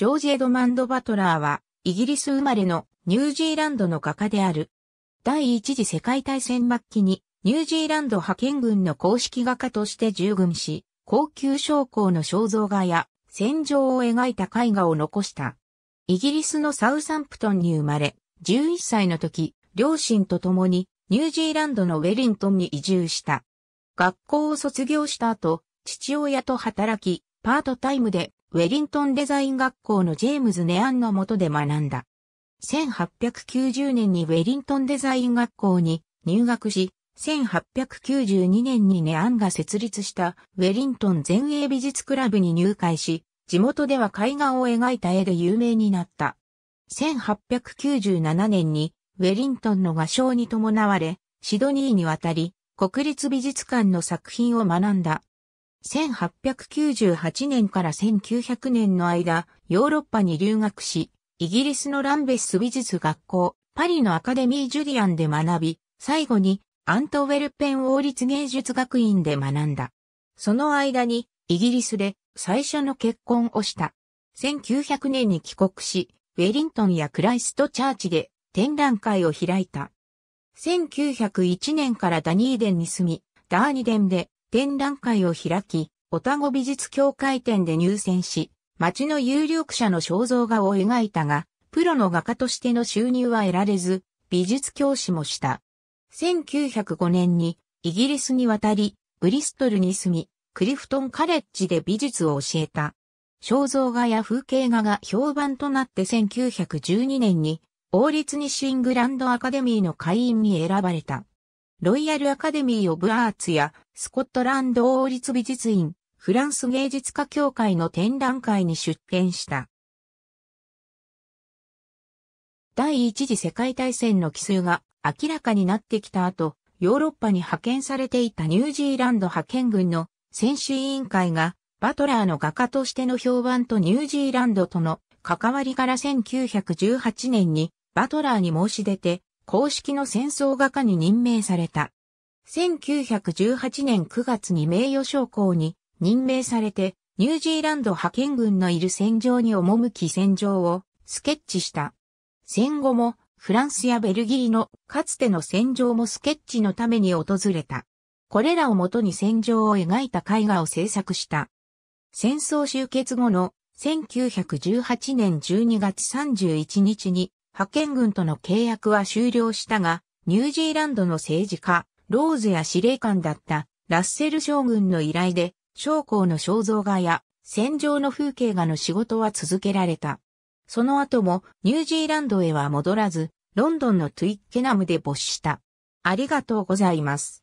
ジョージ・エドマンド・バトラーは、イギリス生まれのニュージーランドの画家である。第一次世界大戦末期に、ニュージーランド派遣軍の公式画家として従軍し、高級将校の肖像画や戦場を描いた絵画を残した。イギリスのサウサンプトンに生まれ、11歳の時、両親と共にニュージーランドのウェリントンに移住した。学校を卒業した後、父親と働き、パートタイムでウェリントンデザイン学校のジェームズ・ネアンの下で学んだ。1890年にウェリントンデザイン学校に入学し、1892年にネアンが設立したウェリントン前衛美術クラブに入会し、地元では絵画を描いた絵で有名になった。1897年にウェリントンの画商に伴われ、シドニーに渡り、国立美術館の作品を学んだ。1898年から1900年の間、ヨーロッパに留学し、イギリスのランベス美術学校、パリのアカデミー・ジュリアンで学び、最後にアントウェルペン王立芸術学院で学んだ。その間にイギリスで最初の結婚をした。1900年に帰国し、ウェリントンやクライストチャーチで展覧会を開いた。1901年からダニーデンに住み、ダーニデンで展覧会を開き、オタゴ美術協会展で入選し、町の有力者の肖像画を描いたが、プロの画家としての収入は得られず、美術教師もした。1905年にイギリスに渡り、ブリストルに住み、クリフトンカレッジで美術を教えた。肖像画や風景画が評判となって1912年に王立西イングランドアカデミーの会員に選ばれた。ロイヤルアカデミー・オブ・アーツや、スコットランド王立美術院、フランス芸術家協会の展覧会に出展した。第一次世界大戦の奇数が明らかになってきた後、ヨーロッパに派遣されていたニュージーランド派遣軍の選手委員会が、バトラーの画家としての評判とニュージーランドとの関わりから1918年にバトラーに申し出て、公式の戦争画家に任命された。1918年9月に名誉将校に任命されて、ニュージーランド派遣軍のいる戦場に赴き戦場をスケッチした。戦後もフランスやベルギーのかつての戦場もスケッチのために訪れた。これらをもとに戦場を描いた絵画を制作した。戦争終結後の1918年12月31日に派遣軍との契約は終了したが、ニュージーランドの政治家、ローズや司令官だったラッセル将軍の依頼で、将校の肖像画や戦場の風景画の仕事は続けられた。その後もニュージーランドへは戻らず、ロンドンのトゥイッケナムで没した。ありがとうございます。